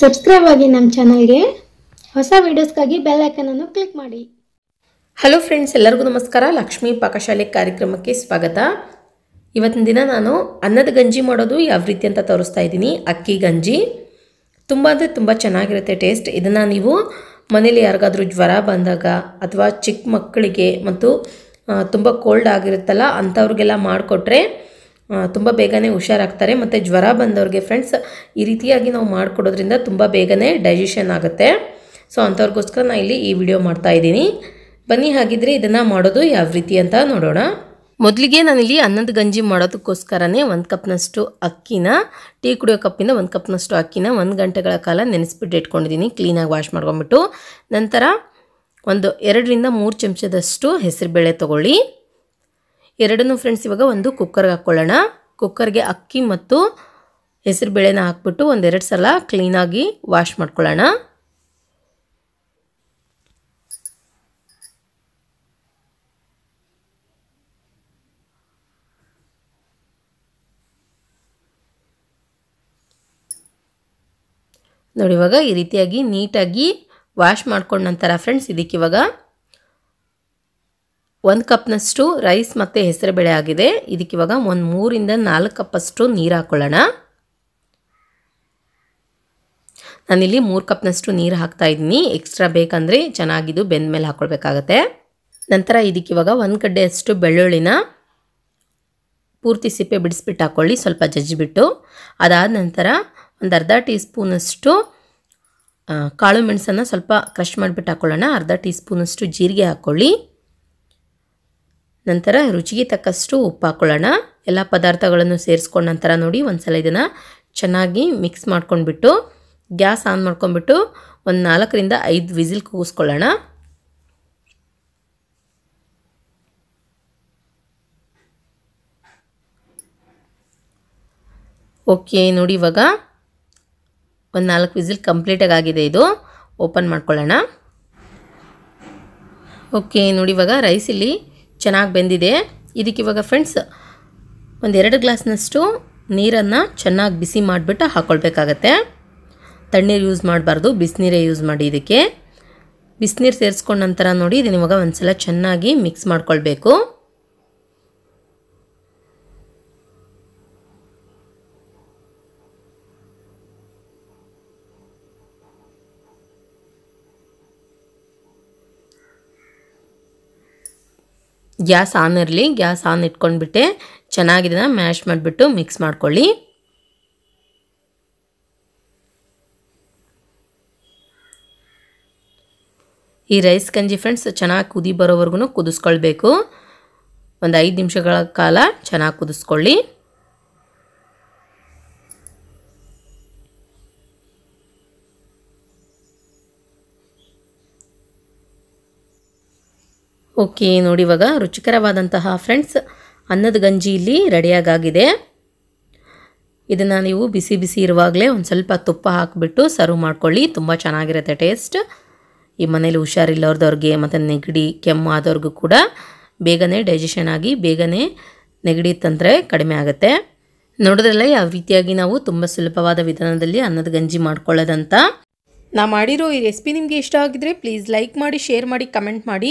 subscribe ಆಗಿ ನಮ್ಮ ಚಾನಲ್ಗೆ ಹೊಸ ವೀಡಿಯೋಸ್ಗಾಗಿ ಬೆಲ್ ಐಕನನ್ನು ಕ್ಲಿಕ್ ಮಾಡಿ ಹಲೋ ಫ್ರೆಂಡ್ಸ್ ಎಲ್ಲರಿಗೂ ನಮಸ್ಕಾರ ಲಕ್ಷ್ಮೀ ಪಾಕಶಾಲೆ ಕಾರ್ಯಕ್ರಮಕ್ಕೆ ಸ್ವಾಗತ ಇವತ್ತಿನ ದಿನ ನಾನು ಅನ್ನದ ಗಂಜಿ ಮಾಡೋದು ಯಾವ ರೀತಿ ಅಂತ ತೋರಿಸ್ತಾ ಇದ್ದೀನಿ ಅಕ್ಕಿ ಗಂಜಿ ತುಂಬ ಅಂದರೆ ತುಂಬ ಚೆನ್ನಾಗಿರುತ್ತೆ ಟೇಸ್ಟ್ ಇದನ್ನು ನೀವು ಮನೇಲಿ ಯಾರಿಗಾದರೂ ಜ್ವರ ಬಂದಾಗ ಅಥವಾ ಚಿಕ್ಕ ಮಕ್ಕಳಿಗೆ ಮತ್ತು ತುಂಬ ಕೋಲ್ಡ್ ಆಗಿರುತ್ತಲ್ಲ ಅಂಥವ್ರಿಗೆಲ್ಲ ಮಾಡಿಕೊಟ್ರೆ ತುಂಬ ಬೇಗನೆ ಹುಷಾರಾಗ್ತಾರೆ ಮತ್ತು ಜ್ವರ ಬಂದವ್ರಿಗೆ ಫ್ರೆಂಡ್ಸ್ ಈ ರೀತಿಯಾಗಿ ನಾವು ಮಾಡಿಕೊಡೋದ್ರಿಂದ ತುಂಬ ಬೇಗನೆ ಡೈಜೆಷನ್ ಆಗುತ್ತೆ ಸೊ ಅಂಥವ್ರಿಗೋಸ್ಕರ ನಾನು ಇಲ್ಲಿ ಈ ವಿಡಿಯೋ ಮಾಡ್ತಾ ಇದ್ದೀನಿ ಬನ್ನಿ ಹಾಗಿದ್ರೆ ಇದನ್ನು ಮಾಡೋದು ಯಾವ ರೀತಿ ಅಂತ ನೋಡೋಣ ಮೊದಲಿಗೆ ನಾನಿಲ್ಲಿ ಅನ್ನದ ಗಂಜಿ ಮಾಡೋದಕ್ಕೋಸ್ಕರನೇ ಒಂದು ಕಪ್ನಷ್ಟು ಅಕ್ಕಿನ ಟೀ ಕುಡಿಯೋ ಕಪ್ಪಿಂದ ಒಂದು ಕಪ್ನಷ್ಟು ಅಕ್ಕಿನ ಒಂದು ಗಂಟೆಗಳ ಕಾಲ ನೆನೆಸ್ಬಿಟ್ಟು ಇಟ್ಕೊಂಡಿದ್ದೀನಿ ಕ್ಲೀನಾಗಿ ವಾಶ್ ಮಾಡ್ಕೊಂಬಿಟ್ಟು ನಂತರ ಒಂದು ಎರಡರಿಂದ ಮೂರು ಚಮಚದಷ್ಟು ಹೆಸರುಬೇಳೆ ತೊಗೊಳ್ಳಿ ಎರಡನ್ನೂ ಫ್ರೆಂಡ್ಸ್ ಇವಾಗ ಒಂದು ಕುಕ್ಕರ್ಗೆ ಹಾಕ್ಕೊಳ್ಳೋಣ ಕುಕ್ಕರ್ಗೆ ಅಕ್ಕಿ ಮತ್ತು ಹೆಸರು ಬೇಳೆನ ಹಾಕ್ಬಿಟ್ಟು ಒಂದೆರಡು ಸಲ ಕ್ಲೀನಾಗಿ ವಾಶ್ ಮಾಡ್ಕೊಳ್ಳೋಣ ನೋಡಿ ಇವಾಗ ಈ ರೀತಿಯಾಗಿ ನೀಟಾಗಿ ವಾಶ್ ಮಾಡ್ಕೊಂಡ ನಂತರ ಫ್ರೆಂಡ್ಸ್ ಇದಕ್ಕಿವಾಗ ಒಂದು ಕಪ್ನಷ್ಟು ರೈಸ್ ಮತ್ತು ಹೆಸರು ಬೇಳೆ ಆಗಿದೆ ಇವಾಗ ಒಂದು ಮೂರಿಂದ ನಾಲ್ಕು ಕಪ್ಪಷ್ಟು ನೀರು ಹಾಕ್ಕೊಳ್ಳೋಣ ನಾನಿಲ್ಲಿ ಮೂರು ಕಪ್ನಷ್ಟು ನೀರು ಹಾಕ್ತಾ ಇದ್ದೀನಿ ಎಕ್ಸ್ಟ್ರಾ ಬೇಕಂದರೆ ಚೆನ್ನಾಗಿದ್ದು ಬೆಂದ ಮೇಲೆ ಹಾಕ್ಕೊಳ್ಬೇಕಾಗತ್ತೆ ನಂತರ ಇದಕ್ಕೆ ಇವಾಗ ಒಂದು ಕಡ್ಡೆಯಷ್ಟು ಬೆಳ್ಳುಳ್ಳಿನ ಪೂರ್ತಿ ಸಿಪ್ಪೆ ಬಿಡಿಸ್ಬಿಟ್ಟು ಹಾಕ್ಕೊಳ್ಳಿ ಸ್ವಲ್ಪ ಜಜ್ಜಿಬಿಟ್ಟು ಅದಾದ ನಂತರ ಒಂದು ಅರ್ಧ ಟೀ ಸ್ಪೂನಷ್ಟು ಕಾಳು ಮೆಣಸನ್ನು ಸ್ವಲ್ಪ ಕ್ರಶ್ ಮಾಡಿಬಿಟ್ಟು ಹಾಕ್ಕೊಳ್ಳೋಣ ಅರ್ಧ ಟೀ ಸ್ಪೂನಷ್ಟು ಜೀರಿಗೆ ಹಾಕ್ಕೊಳ್ಳಿ ನಂತರ ರುಚಿಗೆ ತಕ್ಕಷ್ಟು ಉಪ್ಪು ಹಾಕ್ಕೊಳ್ಳೋಣ ಎಲ್ಲ ಪದಾರ್ಥಗಳನ್ನು ಸೇರಿಸ್ಕೊಂಡ ನಂತರ ನೋಡಿ ಒಂದು ಸಲ ಇದನ್ನು ಚೆನ್ನಾಗಿ ಮಿಕ್ಸ್ ಮಾಡ್ಕೊಂಡ್ಬಿಟ್ಟು ಗ್ಯಾಸ್ ಆನ್ ಮಾಡ್ಕೊಂಡ್ಬಿಟ್ಟು ಒಂದು ನಾಲ್ಕರಿಂದ ಐದು ವಿಸಿಲ್ ಕೂಗಿಸ್ಕೊಳ್ಳೋಣ ಓಕೆ ನೋಡಿ ಇವಾಗ ಒಂದು ನಾಲ್ಕು ವಿಸಿಲ್ ಕಂಪ್ಲೀಟಾಗಿ ಆಗಿದೆ ಇದು ಓಪನ್ ಮಾಡ್ಕೊಳ್ಳೋಣ ಓಕೆ ನೋಡಿ ಇವಾಗ ರೈಸ್ ಇಲ್ಲಿ ಚೆನ್ನಾಗಿ ಬೆಂದಿದೆ ಇದಕ್ಕೆ ಇವಾಗ ಫ್ರೆಂಡ್ಸ್ ಒಂದೆರಡು ಗ್ಲಾಸ್ನಷ್ಟು ನೀರನ್ನು ಚೆನ್ನಾಗಿ ಬಿಸಿ ಮಾಡಿಬಿಟ್ಟು ಹಾಕ್ಕೊಳ್ಬೇಕಾಗತ್ತೆ ತಣ್ಣೀರು ಯೂಸ್ ಮಾಡಬಾರ್ದು ಬಿಸಿನೀರೇ ಯೂಸ್ ಮಾಡಿ ಇದಕ್ಕೆ ಬಿಸಿನೀರು ಸೇರಿಸ್ಕೊಂಡ ನಂತರ ನೋಡಿ ಇದನ್ನ ಇವಾಗ ಒಂದು ಸಲ ಚೆನ್ನಾಗಿ ಮಿಕ್ಸ್ ಮಾಡ್ಕೊಳ್ಬೇಕು ಗ್ಯಾಸ್ ಆನ್ ಇರಲಿ ಗ್ಯಾಸ್ ಆನ್ ಇಟ್ಕೊಂಡ್ಬಿಟ್ಟೆ ಚೆನ್ನಾಗಿ ಮ್ಯಾಶ್ ಮಾಡಿಬಿಟ್ಟು ಮಿಕ್ಸ್ ಮಾಡ್ಕೊಳ್ಳಿ ಈ ರೈಸ್ ಗಂಜಿ ಫ್ರೆಂಡ್ಸ್ ಚೆನ್ನಾಗಿ ಕುದಿ ಬರೋವರೆಗೂ ಕುದಿಸ್ಕೊಳ್ಬೇಕು ಒಂದು ಐದು ನಿಮಿಷಗಳ ಕಾಲ ಚೆನ್ನಾಗಿ ಕುದಿಸ್ಕೊಳ್ಳಿ ಓಕೆ ನೋಡಿ ಇವಾಗ ರುಚಿಕರವಾದಂತಹ ಫ್ರೆಂಡ್ಸ್ ಅನ್ನದ ಗಂಜಿ ಇಲ್ಲಿ ರೆಡಿಯಾಗಾಗಿದೆ ಇದನ್ನು ನೀವು ಬಿಸಿ ಬಿಸಿ ಇರುವಾಗಲೇ ಒಂದು ಸ್ವಲ್ಪ ತುಪ್ಪ ಹಾಕಿಬಿಟ್ಟು ಸರ್ವ್ ಮಾಡ್ಕೊಳ್ಳಿ ತುಂಬ ಚೆನ್ನಾಗಿರುತ್ತೆ ಟೇಸ್ಟ್ ಈ ಮನೇಲಿ ಹುಷಾರಿಲ್ಲವ್ರದವ್ರಿಗೆ ಮತ್ತು ನೆಗಡಿ ಕೆಮ್ಮು ಆದವ್ರಿಗೂ ಕೂಡ ಬೇಗನೆ ಡೈಜೆಷನ್ ಆಗಿ ಬೇಗನೆ ನೆಗಡಿ ತಂದರೆ ಕಡಿಮೆ ಆಗುತ್ತೆ ನೋಡಿದ್ರಲ್ಲ ಯಾವ ರೀತಿಯಾಗಿ ನಾವು ತುಂಬ ಸುಲಭವಾದ ವಿಧಾನದಲ್ಲಿ ಅನ್ನದ ಗಂಜಿ ಮಾಡ್ಕೊಳ್ಳೋದಂತ ನಾ ಮಾಡಿರೋ ಈ ರೆಸಿಪಿ ನಿಮಗೆ ಇಷ್ಟ ಆಗಿದ್ರೆ ಪ್ಲೀಸ್ ಲೈಕ್ ಮಾಡಿ ಶೇರ್ ಮಾಡಿ ಕಮೆಂಟ್ ಮಾಡಿ